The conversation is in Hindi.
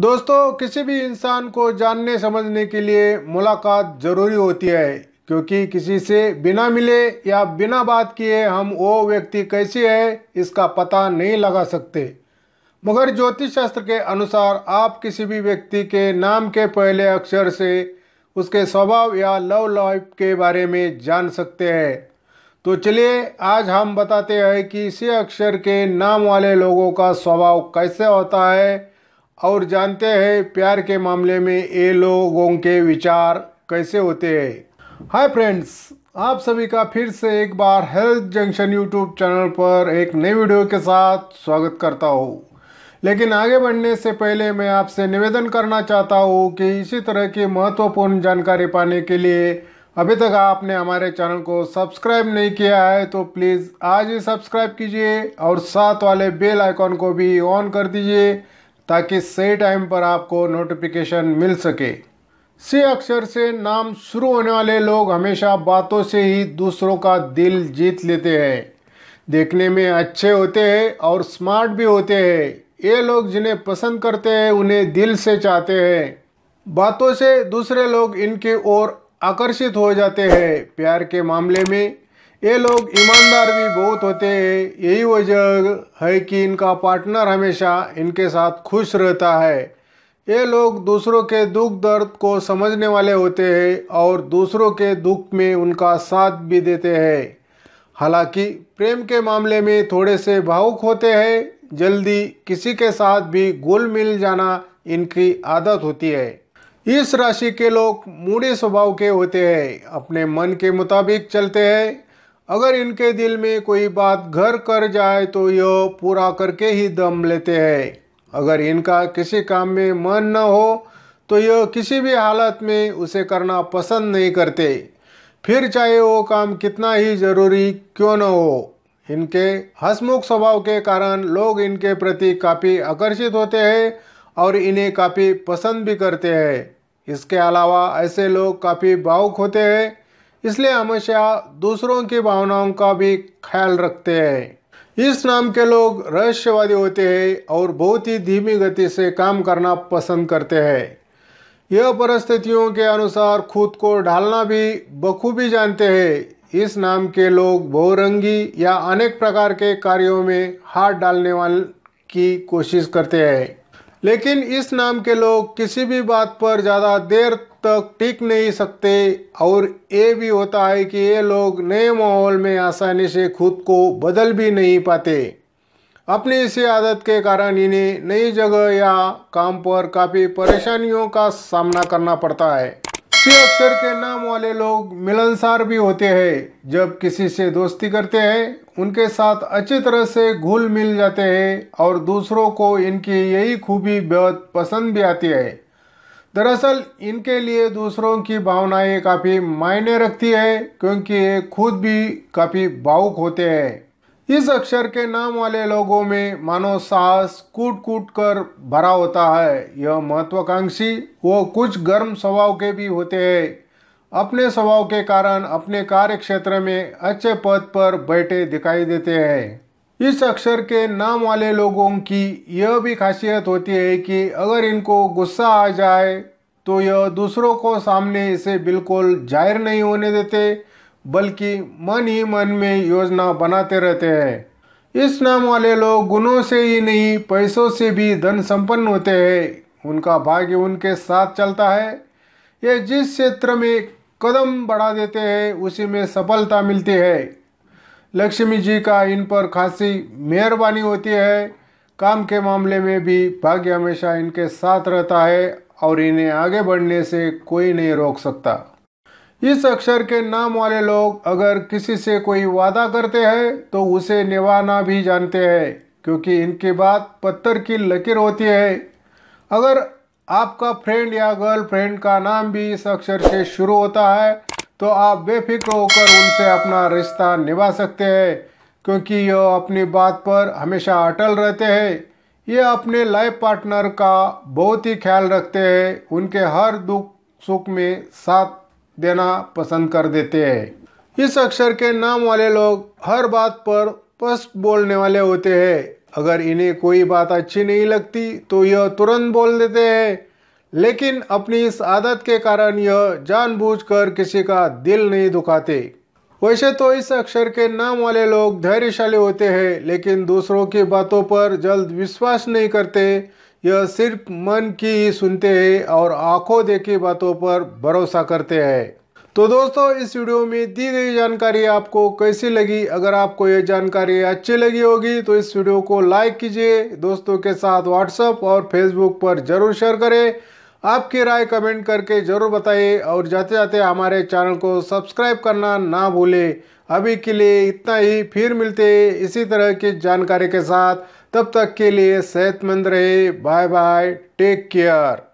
दोस्तों किसी भी इंसान को जानने समझने के लिए मुलाकात ज़रूरी होती है क्योंकि किसी से बिना मिले या बिना बात किए हम वो व्यक्ति कैसे है इसका पता नहीं लगा सकते मगर ज्योतिष शास्त्र के अनुसार आप किसी भी व्यक्ति के नाम के पहले अक्षर से उसके स्वभाव या लव लाइफ के बारे में जान सकते हैं तो चलिए आज हम बताते हैं कि इसी अक्षर के नाम वाले लोगों का स्वभाव कैसे होता है और जानते हैं प्यार के मामले में ये लोगों के विचार कैसे होते हैं हाय फ्रेंड्स आप सभी का फिर से एक बार हेल्थ जंक्शन यूट्यूब चैनल पर एक नए वीडियो के साथ स्वागत करता हूँ लेकिन आगे बढ़ने से पहले मैं आपसे निवेदन करना चाहता हूँ कि इसी तरह की महत्वपूर्ण जानकारी पाने के लिए अभी तक आपने हमारे चैनल को सब्सक्राइब नहीं किया है तो प्लीज़ आज ही सब्सक्राइब कीजिए और साथ वाले बेल आइकॉन को भी ऑन कर दीजिए ताकि सही टाइम पर आपको नोटिफिकेशन मिल सके से अक्षर से नाम शुरू होने वाले लोग हमेशा बातों से ही दूसरों का दिल जीत लेते हैं देखने में अच्छे होते हैं और स्मार्ट भी होते हैं ये लोग जिन्हें पसंद करते हैं उन्हें दिल से चाहते हैं बातों से दूसरे लोग इनके ओर आकर्षित हो जाते हैं प्यार के मामले में ये लोग ईमानदार भी बहुत होते हैं यही वजह है कि इनका पार्टनर हमेशा इनके साथ खुश रहता है ये लोग दूसरों के दुख दर्द को समझने वाले होते हैं और दूसरों के दुख में उनका साथ भी देते हैं हालांकि प्रेम के मामले में थोड़े से भावुक होते हैं जल्दी किसी के साथ भी गुल मिल जाना इनकी आदत होती है इस राशि के लोग मूढ़े स्वभाव के होते हैं अपने मन के मुताबिक चलते हैं अगर इनके दिल में कोई बात घर कर जाए तो यह पूरा करके ही दम लेते हैं अगर इनका किसी काम में मन न हो तो यह किसी भी हालत में उसे करना पसंद नहीं करते फिर चाहे वो काम कितना ही जरूरी क्यों न हो इनके हसमुख स्वभाव के कारण लोग इनके प्रति काफ़ी आकर्षित होते हैं और इन्हें काफ़ी पसंद भी करते हैं इसके अलावा ऐसे लोग काफ़ी भावुक होते हैं इसलिए हमेशा दूसरों की भावनाओं का भी ख्याल रखते हैं इस नाम के लोग रहस्यवादी होते हैं और बहुत ही धीमी गति से काम करना पसंद करते हैं यह परिस्थितियों के अनुसार खुद को ढालना भी बखूबी जानते हैं इस नाम के लोग बहुरंगी या अनेक प्रकार के कार्यों में हाथ डालने वाले की कोशिश करते हैं लेकिन इस नाम के लोग किसी भी बात पर ज़्यादा देर तक टिक नहीं सकते और ये भी होता है कि ये लोग नए माहौल में आसानी से खुद को बदल भी नहीं पाते अपनी इसी आदत के कारण इन्हें नई जगह या काम पर काफ़ी परेशानियों का सामना करना पड़ता है सी अक्षर के नाम वाले लोग मिलनसार भी होते हैं जब किसी से दोस्ती करते हैं उनके साथ अच्छी तरह से घुल मिल जाते हैं और दूसरों को इनकी यही खूबी बेहद पसंद भी आती है दरअसल इनके लिए दूसरों की भावनाएं काफ़ी मायने रखती है क्योंकि ये खुद भी काफ़ी भावुक होते हैं इस अक्षर के नाम वाले लोगों में मानो साहस कूट कूट कर भरा होता है यह महत्वाकांक्षी वो कुछ गर्म स्वभाव के भी होते हैं अपने स्वभाव के कारण अपने कार्य क्षेत्र में अच्छे पद पर बैठे दिखाई देते हैं इस अक्षर के नाम वाले लोगों की यह भी खासियत होती है कि अगर इनको गुस्सा आ जाए तो यह दूसरों को सामने इसे बिल्कुल जाहिर नहीं होने देते बल्कि मन ही मन में योजना बनाते रहते हैं इस नाम वाले लोग गुणों से ही नहीं पैसों से भी धन संपन्न होते हैं उनका भाग्य उनके साथ चलता है ये जिस क्षेत्र में कदम बढ़ा देते हैं उसी में सफलता मिलती है लक्ष्मी जी का इन पर खासी मेहरबानी होती है काम के मामले में भी भाग्य हमेशा इनके साथ रहता है और इन्हें आगे बढ़ने से कोई नहीं रोक सकता इस अक्षर के नाम वाले लोग अगर किसी से कोई वादा करते हैं तो उसे निभाना भी जानते हैं क्योंकि इनकी बात पत्थर की लकीर होती है अगर आपका फ्रेंड या गर्लफ्रेंड का नाम भी इस अक्षर से शुरू होता है तो आप बेफिक्र होकर उनसे अपना रिश्ता निभा सकते हैं क्योंकि यह अपनी बात पर हमेशा अटल रहते हैं ये अपने लाइफ पार्टनर का बहुत ही ख्याल रखते हैं उनके हर दुख सुख में साथ देना पसंद कर देते हैं इस अक्षर के नाम वाले लोग हर बात पर स्पष्ट बोलने वाले होते हैं अगर इन्हें कोई बात अच्छी नहीं लगती तो यह तुरंत बोल देते हैं लेकिन अपनी इस आदत के कारण यह जानबूझकर किसी का दिल नहीं दुखाते वैसे तो इस अक्षर के नाम वाले लोग धैर्यशाली होते हैं लेकिन दूसरों की बातों पर जल्द विश्वास नहीं करते यह सिर्फ मन की ही सुनते हैं और आंखों देखी बातों पर भरोसा करते हैं तो दोस्तों इस वीडियो में दी गई जानकारी आपको कैसी लगी अगर आपको यह जानकारी अच्छी लगी होगी तो इस वीडियो को लाइक कीजिए दोस्तों के साथ व्हाट्सएप और फेसबुक पर ज़रूर शेयर करें आपकी राय कमेंट करके ज़रूर बताइए और जाते जाते हमारे चैनल को सब्सक्राइब करना ना भूलें अभी के लिए इतना ही फिर मिलते इसी तरह की जानकारी के साथ तब तक के लिए सेहतमंद रहे बाय बाय टेक केयर